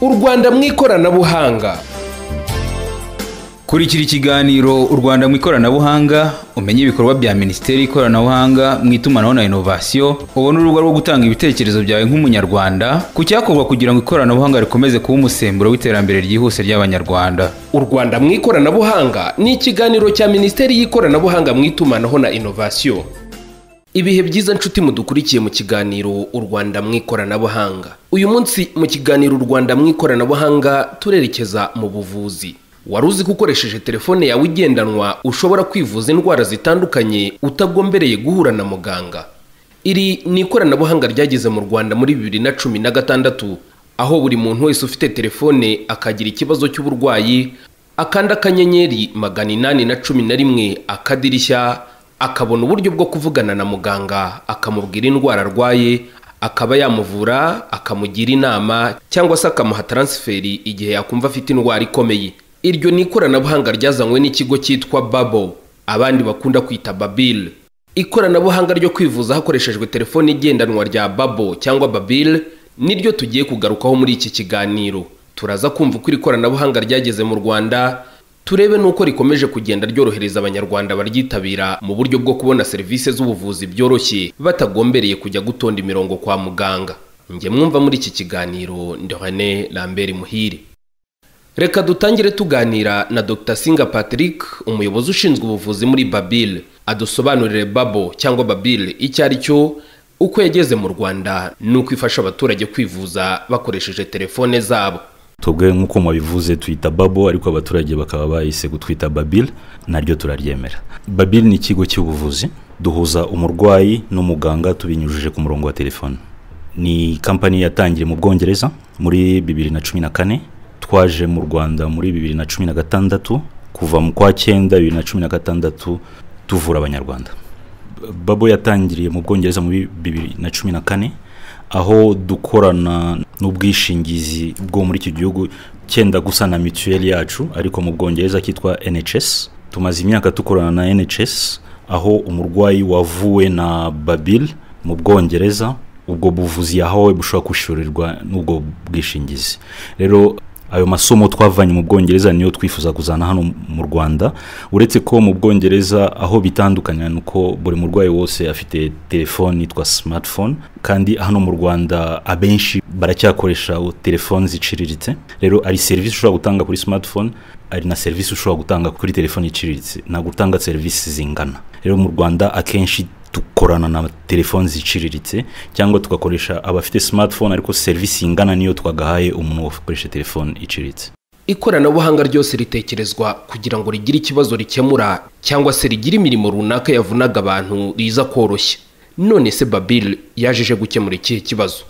u rwanda mu ikoranabuhanga kurikira ikiganiro u rwanda mu ikoranabuhanga umenye ibikorwa bya minisiteri y'ikoranabuhanga mu itumanaho na inovasiyo ubona urubuga rwo gutanga ibitekerezo byawe nk'umunyarwanda ku cyakorwa kugira ngo ikoranabuhanga rikomeze kuba umusemburo w'iterambere ryihuse ry'abanyarwanda u rwanda mu ikoranabuhanga ni ikiganiro cya minisiteri y'ikoranabuhanga mu itumanaho na inovasiyo ibihe byiza nshuti mudukurikiye mu kiganiro u rwanda mu ikoranabuhanga uyu munsi mu kiganiro u rwanda mu ikoranabuhanga turerekeza mu buvuzi wari uzi ko ukoresheje telefone yawe igendanwa ushobora kwivuza indwara zitandukanye utagombereye guhura na muganga iri ni ikoranabuhanga ryageze mu rwanda muri bibiri na cumi na gatandatu aho buri muntu wese ufite telefone akagira ikibazo cy'uburwayi akanda akanyenyeri magana inani na cumi na rimwe akadirishya akabona uburyo bwo kuvugana na muganga akamubwira indwara arwaye akaba yamuvura akamugira inama cyangwa se akamuha taransiferi igihe yakumva afite indwara ikomeye iryo ni ikoranabuhanga ryazanywe n'ikigo cyitwa babo abandi bakunda kwita babile ikoranabuhanga ryo kwivuza hakoreshejwe telefoni igendanwa rya babo cyangwa babile niryo tugiye kugarukaho muri iki kiganiro turaza kumva uko iri koranabuhanga ryageze mu rwanda turebe n'uko rikomeje kugenda ryorohereza abanyarwanda baryitabira mu buryo bwo kubona serivisi z'ubuvuzi byoroshye batagombereye kujya gutonda imirongo kwa muganga njye mwumva muri iki kiganiro ndi René Lambert Muhire reka dutangire tuganira na Dr Singa Patrick umuyobozi ushinzwe ubuvuzi muri Babil adusobanurire Babo cyangwa Babil icyo ari cyo uko yageze mu Rwanda n'uko ifasha abaturage kwivuza bakoresheje telefone zabo twebwe nk'uko mubivuze tuyita babo ariko abaturage bakaba bahise gutwita babili naryo turaryemera babili ni ikigo cy'ubuvuzi duhuza umurwayi n'umuganga tubinyujije ku murongo wa telefone ni kampani yatangiye mu bwongereza muri bibiri na cumi na kane twaje mu rwanda muri bibiri na cumi na gatandatu kuva mu kwa cyenda bibiri na cumi na gatandatu tuvura abanyarwanda babo yatangiriye mu bwongereza muri bibiri na cumi na kane aho dukorana n'ubwishingizi bwo muri iki gihugu cyenda gusa na mituweli yacu ariko mu bwongereza cyitwa NHS tumaze imyaka dukorana na NHS aho umurwayi wavuwe na babili mu bwongereza ubwo buvuzi yahawe bushobora kwishyurirwa n'ubwo bwishingizi rero ayo masomo twavanye mu bwongereza niyo twifuza kuzana hano mu rwanda uretse ko mu bwongereza aho bitandukanye ni uko buri murwayi wose afite telefoni yitwa smartphone kandi hano mu rwanda abenshi baracyakoresha telefoni ziciriritse rero ari serivisi ushobora gutanga kuri smartphone ari na serivisi ushobora gutanga kuri telefoni iciriritse ntabwo utanga serivisi zingana rero mu rwanda akenshi Tukorana na telefoni ziciriritse cyangwa tugakoresha abafite smartphone ariko serivisi ingana niyo twagahaye umuntu wakoresha telefone iciritse ikoranabuhanga ryose ritekerezwa kugira ngo rigire ikibazo rikemura cyangwa se rigire imirimo runaka yavunaga abantu riza koroshya none se babili yajeje gukemura ikihe kibazo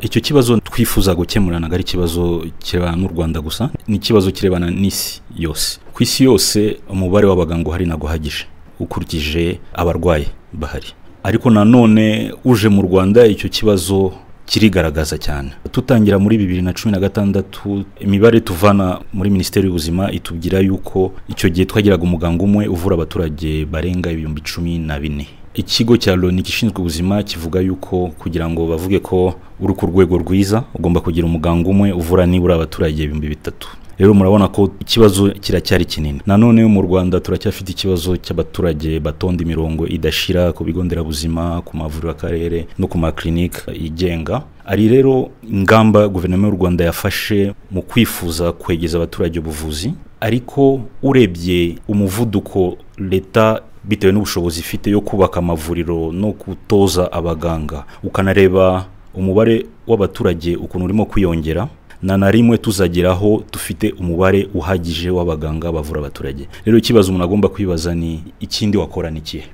icyo kibazo twifuza gukemura ntabwo ari ikibazo kirebana n'u rwanda gusa ni ikibazo kirebana n'isi yose ku isi yose umubare w'abaganga uhari ntabwo uhagije ukurikije abarwayi bahari ariko nanone uje mu rwanda icyo kibazo kirigaragaza cyane tutangira muri bibiri na cumi na gatandatu imibare tuvana muri minisiteri y'ubuzima itubwira yuko icyo gihe twagiraga umuganga umwe uvura abaturage barenga ibihumbi cumi na bine ikigo cya loni gishinzwe ubuzima kivuga yuko kugira ngo bavuge ko uri ku rwego rwiza ugomba kugira umuganga umwe uvura nibura abaturage ibihumbi bitatu rero murabona ko ikibazo kiracyari kinini nanone mu rwanda turacyafite ikibazo cy'abaturage batonda imirongo idashira ku bigo nderabuzima ku mavuriro akarere no ku makirinike yigenga ari rero ingamba guverinoma y'u rwanda yafashe mu kwifuza kwegeza abaturage ubuvuzi ariko urebye umuvuduko leta bitewe n'ubushobozi ifite yo kubaka amavuriro no gutoza abaganga ukanareba umubare w'abaturage ukuntu urimo kwiyongera na na rimwe tuzageraho dufite umubare uhagije w'abaganga bavura abaturage rero ikibazo umuntu agomba kwibaza ni ikindi wakora ni ikihe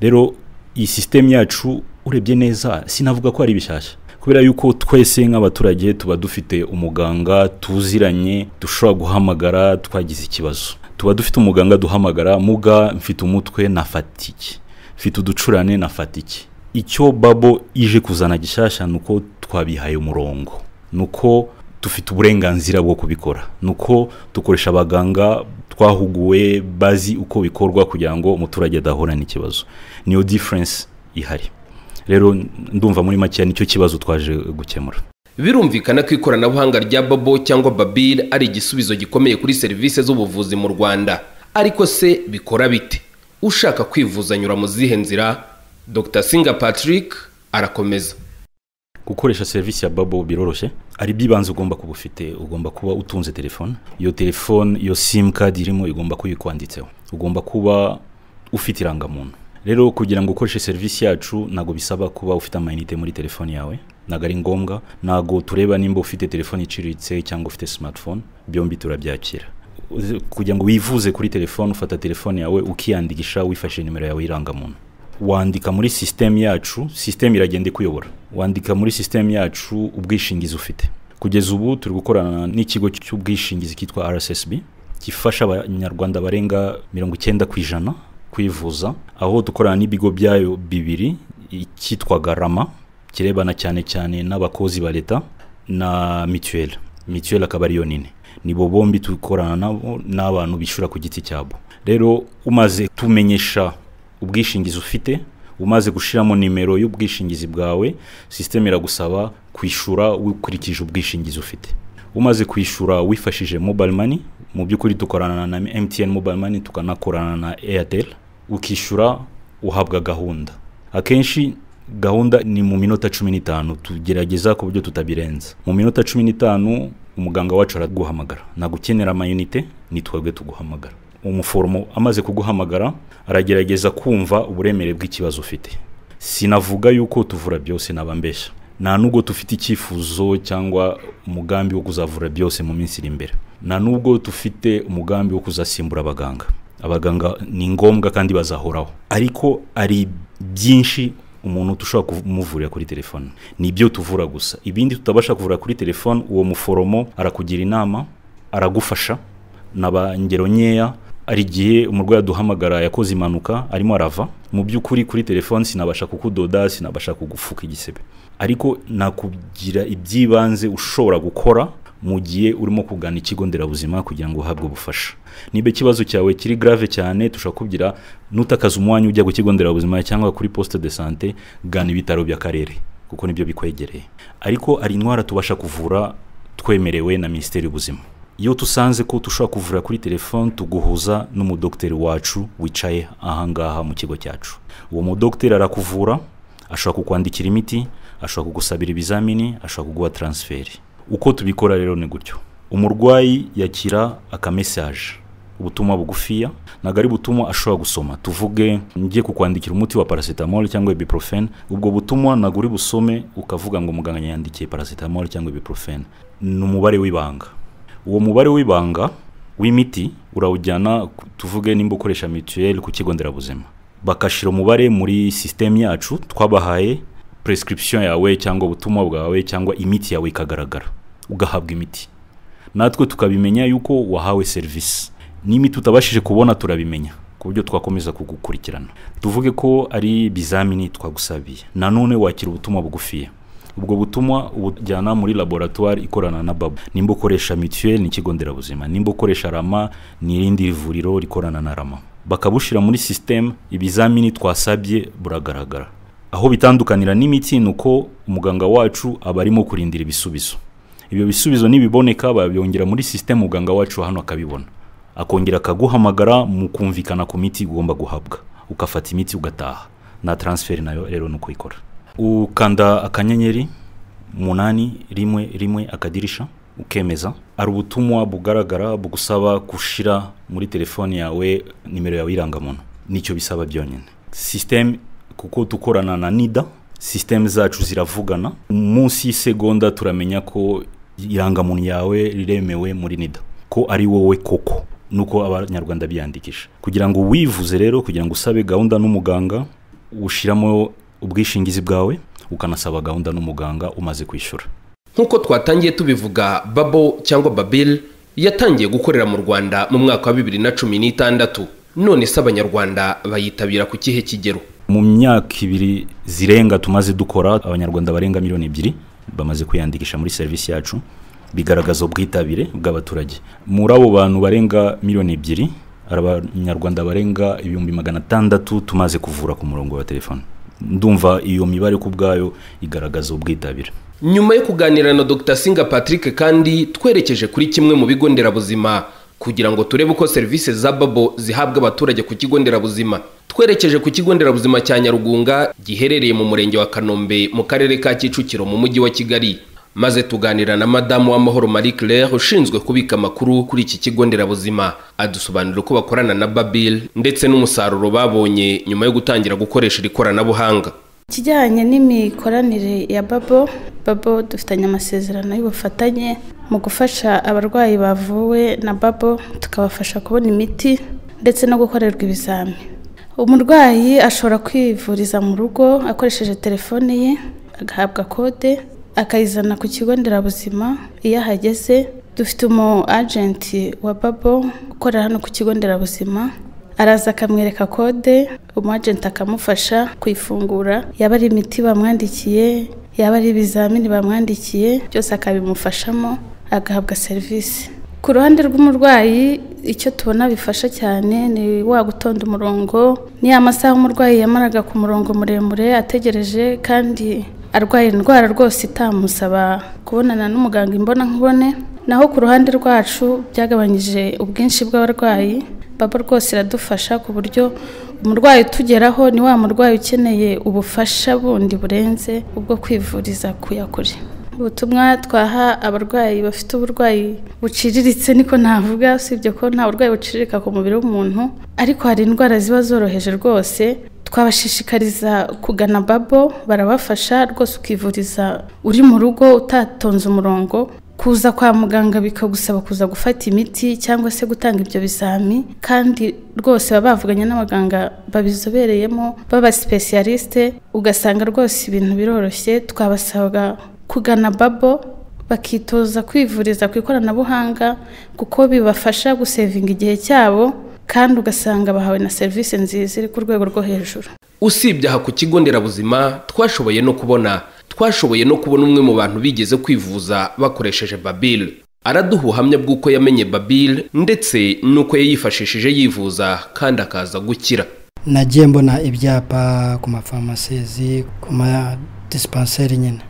rero iyi sisiteme yacu urebye neza sinavuga ko ari bishyashya kubera yuko twese nk'abaturage tuba dufite umuganga tuziranye dushobora guhamagara twagize ikibazo tuba dufite umuganga duhamagara muga mfite umutwe nafata iki mfite uducurane nafata iki icyo babo ije kuzana gishyashya ni uko twabihaye umurongo ni uko dufite uburenganzira bwo kubikora ni uko dukoresha abaganga twahuguwe bazi uko bikorwa kugira ngo umuturage adahura n'ikibazo niyo diferense ihari rero ndumva muri make nicyo kibazo twaje gukemura birumvikana ko ikoranabuhanga rya babo cyangwa babiri ari igisubizo gikomeye kuri serivisi z'ubuvuzi mu rwanda ariko se bikora bite ushaka kwivuza anyura mu zihe nzira dr singa patrick arakomeza gukoresha serivisi ya babo biroroshye ari by'ibanze ugomba kuba ufite ugomba kuba utunze telefone iyo telefone iyo simukadi irimo igomba kuba ikwanditseho ugomba kuba ufite irangamuntu rero kugira ngo ukoreshe serivisi yacu ntabwo bisaba kuba ufite amayinite muri telefone yawe ntabwo ari ngombwa ntabwo tureba nimba ufite telefone iciriritse cyangwa ufite smartphone byombi turabyakira kugira ngo wivuze kuri telefone ufata telefone yawe ukiyandikisha wifashishije nimero yawe y'irangamuntu wandika muri sisiteme yacu sisiteme iragenda ikuyobora wandika muri sisiteme yacu ubwishingizi ufite kugeza ubu turi gukorana n'ikigo cy'ubwishingizi cyitwa rssb gifasha abanyarwanda barenga mirongo icyenda ku ijana kwivuza aho dukorana n'ibigo byayo bibiri icyitwaga rama kirebana cyane cyane n'abakozi ba leta na mituweli mituweli akaba ariyo nini nibo bombi dukorana nabo n'abantu bishyura ku giti cyabo rero umaze tumenyesha ubwishingizi ufite umaze gushyiramo nimero y'ubwishingizi bwawe sisiteme iragusaba kwishyura ukurikije ubwishingizi ufite umaze kwishyura wifashishije mobile money mu by'ukuri dukorana na MTN mobile money tukanakorana na airtel ukishyura uhabwa gahunda akenshi gahunda ni mu minota cumi n'itanu tugerageza ku buryo tutabirenza mu minota cumi n'itanu umuganga wacu araguhamagara nagukenera amayinite ni twebwe tuguhamagara umuforomo amaze kuguhamagara aragerageza kumva uburemere bw'ikibazo ufite sinavuga yuko tuvura byose nabambeshya nta nubwo dufite icyifuzo cyangwa umugambi wo kuzavura byose mu minsi iri imbere nta nubwo dufite umugambi wo kuzasimbura abaganga abaganga ni ngombwa kandi bazahoraho ariko ari byinshi umuntu dushobora kumuvurira kuri telefone ni ibyo tuvura gusa ibindi tutabasha kuvura kuri telefone uwo muforomo arakugira inama aragufasha ni ngero nkeya Ari igihe umurwayi aduhamagara yakoze impanuka arimo arava mu by'ukuri kuri telefone sinabasha kukudoda sinabasha kugufuka igisebe ariko nakugira iby'ibanze ushobora gukora mu gihe urimo kugana ikigo nderabuzima kugira ngo uhabwe ubufasha niba ikibazo cyawe kiri grave cyane tushakubwira n'utakaza umwanya ujya ku kigo nderabuzima cyangwa kuri poste de sante gana ibitaro by'akarere kuko nibyo bikwegereye ariko hari indwara tubasha kuvura twemerewe na minisiteri y'ubuzima iyo tusanze ko dushobora kuvura kuri telefone tuguhuza n'umudogiteri wacu wicaye ahangaha mu kigo cyacu uwo mudogiteri arakuvura ashobora kukwandikira imiti ashobora kugusabira ibizamini ashobora kuguha taransiferi uko tubikora rero ni gutyo umurwayi yakira akamesaje ubutumwa bugufiya ntabwo ari butumwa ashobora gusoma tuvuge ngiye kukwandikira umuti wa paracetamol cyangwa ibuprofene ubwo butumwa ntabwo uri busome ukavuga ngo muganga yandikiye paracetamol cyangwa ibuprofene ni umubare w'ibanga uwo mubare w'ibanga w'imiti urawujyana tuvuge nimba ukoresha mituweli ku kigo nderabuzima bakashyira umubare muri sisitemu yacu twabahaye prescription yawe cyangwa ubutumwa bwawe cyangwa imiti yawe ikagaragara ugahabwa imiti natwe tukabimenya yuko wahawe serivisi n'imiti utabashije kubona turabimenya ku buryo twakomeza kugukurikirana tuvuge ko ari bizamini twagusabiye nanone wakira ubutumwa bugufiya ubwo butumwa ubujyana muri laboratwari ikorana na babu nimba ukoresha mituweli ni ikigo nderabuzima nimba ukoresha rama ni irindi vuriro rikorana na rama bakabushyira muri sisiteme ibizamini twasabye buragaragara aho bitandukanira n'imiti ni uko umuganga wacu aba arimo kurindira ibisubizo ibyo bisubizo nibiboneka babyongera muri sisiteme muganga wacu hano akabibona akongera akaguhamagara mu kumvikana ku miti ugomba guhabwa ugafata imiti ugataha na taransiferi nayo rero ni uko ikora ukanda akanyenyeri umunani rimwe rimwe akadirisha ukemeza hari ubutumwa bugaragara bugusaba gushyira muri telefone yawe nimero yawe y'irangamuntu nicyo bisaba byonyine sisiteme kuko dukorana na nida sisiteme zacu ziravugana munsi y'isegonda turamenya ko irangamuntu yawe riremewe muri nida ko ari wowe koko nuko abanyarwanda biyandikisha kugira ngo wivuze rero kugira ngo usabe gahunda n'umuganga ushyiramo ubwishingizi bwawe ukanasaba gahunda n'umuganga umaze kwishyura nk'uko twatangiye tubivuga babo cyangwa babiri yatangiye gukorera mu rwanda mu mwaka wa bibiri na cumi n'itandatu none se abanyarwanda bayitabira ku kihe kigero mu myaka ibiri zirenga tumaze dukora abanyarwanda barenga miliyoni ebyiri bamaze kwiyandikisha muri serivisi yacu bigaragaza ubwitabire bw'abaturage muri abo bantu barenga miliyoni ebyiri abanyarwanda barenga ibihumbi magana atandatu tumaze kuvura ku murongo wa telefone ndumva iyo mibare ku bwayo igaragaza ubwitabire nyuma yo kuganira na dr singa patrick kandi twerekeje kuri kimwe mu bigo nderabuzima kugira ngo turebe uko serivisi za babo zihabwa abaturage ku kigo nderabuzima twerekeje ku kigo nderabuzima cya nyarugunga giherereye mu murenge wa kanombe mu karere ka kicukiro mu mujyi wa kigali maze tuganira na madamu w'amahoro Marie Claire ushinzwe kubika amakuru kuri iki kigo nderabuzima adusobanurira uko bakorana na Babil ndetse n'umusaruro babonye nyuma yo gutangira gukoresha iri koranabuhanga ikijyanye n'imikoranire ya babo babo dufitanye amasezerano y'ubufatanye mu gufasha abarwayi bavuwe na babo tukabafasha kubona imiti ndetse no gukorerwa ibizami umurwayi ashobora kwivuriza mu rugo akoresheje telefone ye agahabwa kode akayizana ku kigo nderabuzima iyo ahageze dufite umu ajenti wa babo ukorera hano ku kigo nderabuzima araza akamwereka kode umu ajenti akamufasha kuyifungura yaba ari imiti bamwandikiye yaba ari ibizamini bamwandikiye byose akabimufashamo agahabwa serivisi ku ruhande rw'umurwayi icyo tubona bifasha cyane ni wa gutonda umurongo ni amasaha umurwayi yamaraga ku murongo muremure ategereje kandi arwaye indwara rwose itamusaba kubonana n'umuganga imbona nkubone naho ku ruhande rwacu byagabanyije ubwinshi bw'abarwayi baba rwose iradufasha ku buryo umurwayi utugeraho ni wa murwayi ukeneye ubufasha bundi burenze ubwo kwivuriza kuya ubutumwa twaha abarwayi bafite uburwayi buciriritse niko navuga usibye ko nta burwayi bucirika ku mubiri w'umuntu ariko hari indwara ziba zoroheje rwose twabashishikariza kugana babo barabafasha rwose ukivuriza uri mu rugo utatonze umurongo kuza kwa muganga bikagusaba kuza gufata imiti cyangwa se gutanga ibyo bizami kandi rwose baba bavuganye n'abaganga babizobereyemo b'abasipesiyalisite ugasanga rwose ibintu biroroshye twabasabwa kugana babo bakitoza kwivuriza ku ikoranabuhanga kuko bibafasha gusevinga igihe cyabo kandi ugasanga bahawe na serivisi nziza iri ku rwego rwo hejuru usibye aha ku kigo nderabuzima twashoboye no kubona twashoboye no kubona umwe mu bantu bigeze kwivuza bakoresheje babile araduha ubuhamya bw'uko yamenye babile ndetse n'uko yayifashishije yivuza kandi akaza gukira nagiye mbona ibyapa ku mafarumasizi ku madisipanseri nyine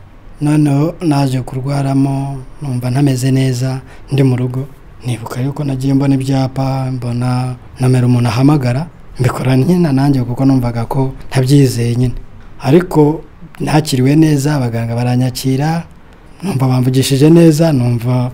noneho naje kurwaramo numva ntameze neza ndi mu rugo nibuka yuko nagiye mbona ibyapa mbona nomero umuntu ahamagara mbikora nyine nanjye kuko numvaga ko ntabyizeye nyine ariko nakiriwe neza abaganga baranyakira numva bamvugishije neza numva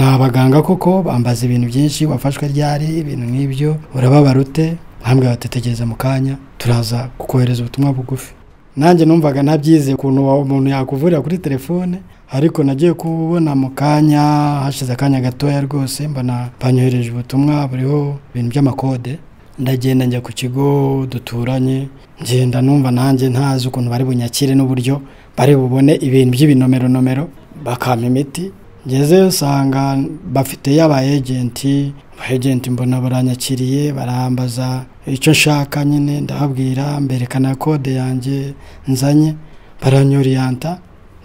ni abaganga koko bambaza ibintu byinshi wafashwe ryari ibintu nk'ibyo urababara ute ntabwo batetegereza mu kanya turaza kukohereza ubutumwa bugufi nanjye numvaga ntabyizeye ukuntu umuntu yakuvurira kuri telefone ariko nagiye kubona mu kanya hashize akanya gatoya rwose mbona banyohereje ubutumwa buriho ibintu by'amakode ndagenda njya ku kigo duturanye ngenda numva nanjye ntazi ukuntu bari bunyakire n'uburyo bari bubone ibintu by'ibinomero nomero bakampa imiti ngezeyo usanga bafite y'aba ejenti abajenti mbona baranyakiriye barambaza icyo nshaka nyine ndababwira mberekana kode yanjye nzanye baranyuriyanta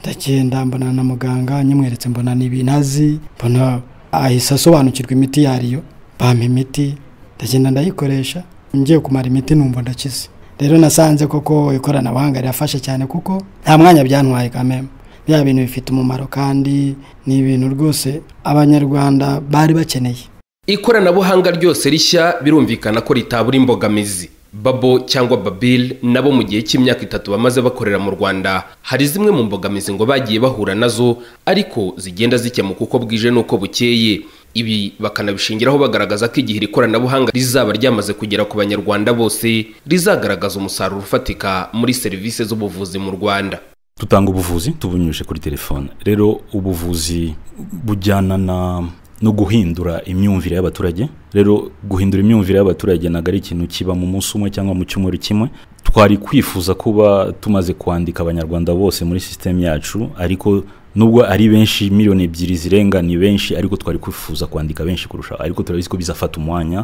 ndagenda mbona na muganga nyamweretse mbona n'ibinazi mbona ahise asobanukirwa imiti yariyo bampa imiti ndagenda ndayikoresha ngiye kumara imiti numva ndakize rero nasanze koko ikoranabuhanga rirafashe cyane kuko nta mwanya byantwaye kamembe bya bintu bifite umumaro kandi ni ibintu rwose abanyarwanda bari bakeneye ikoranabuhanga ryose rishya birumvikana ko ritabura imbogamizi babo cyangwa babili nabo mu gihe cy'imyaka itatu bamaze bakorera mu rwanda hari zimwe mu mbogamizi ngo bagiye bahura nazo ariko zigenda zikemuka uko bwije n'uko bukeye ibi bakanabishingiraho bagaragaza ko igihe iri koranabuhanga rizaba ryamaze kugera ku banyarwanda bose rizagaragaza umusaruro ufatika muri serivisi z'ubuvuzi mu rwanda dutanga ubuvuzi tubunyuje kuri telefone rero ubuvuzi bujyana na no guhindura imyumvire y'abaturage rero guhindura imyumvire y'abaturage ntabwo ari ikintu kiba mu munsi umwe cyangwa mu cyumweru kimwe twari kwifuza kuba tumaze kwandika abanyarwanda bose muri sisiteme yacu ariko nubwo ari benshi miliyoni ebyiri zirenga ni benshi ariko twari kwifuza kwandika benshi kurusha ariko turabizi ko bizafata umwanya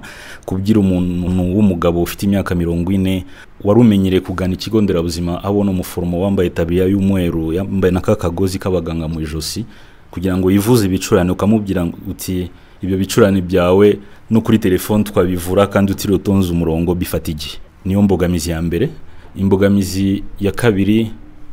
kubwira umuntu w'umugabo ufite imyaka mirongo ine wari umenyereye kugana ikigo nderabuzima abona umuforomo wambaye tabiriya y'umweru yambaye na ka kagozi k'abaganga mu ijosi kugira ngo yivuze ibicurane ukamubwira uti ibyo bicurane byawe no kuri telefone twabivura kandi utiriwe utonze umurongo bifata igihe niyo mbogamizi ya mbere imbogamizi ya kabiri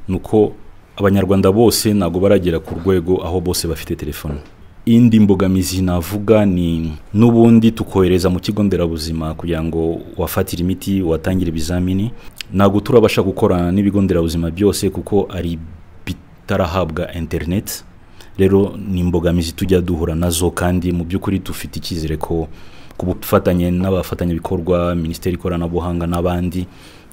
ni uko abanyarwanda bose ntabwo baragera ku rwego aho bose bafite telefone indi mbogamizi navuga ni n'ubundi tukohereza mu kigo nderabuzima kugira ngo wafatire imiti watangire ibizamini ntabwo turabasha gukorana n'ibigo nderabuzima byose kuko ari bitarahabwa interineti rero ni imbogamizi tujya duhura nazo kandi mu by'ukuri dufite icyizere ko ku bufatanye n'abafatanyabikorwa minisiteri ikoranabuhanga n'abandi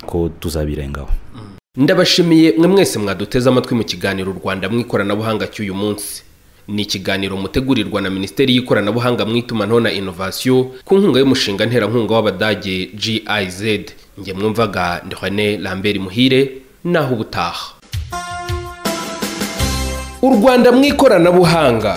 ko tuzabirengaho mm. ndabashimiye mwe mwese mwaduteze amatwi mu kiganiro u rwanda mu ikoranabuhanga cy'uyu munsi ni ikiganiro mutegurirwa na minisiteri y'ikoranabuhanga mu itumanaho na inovasiyo ku nkunga y'umushinga nterankunga w'abadage giz nge mwumvaga ndehane lambert muhire naho ubutaha u rwanda mu ikoranabuhanga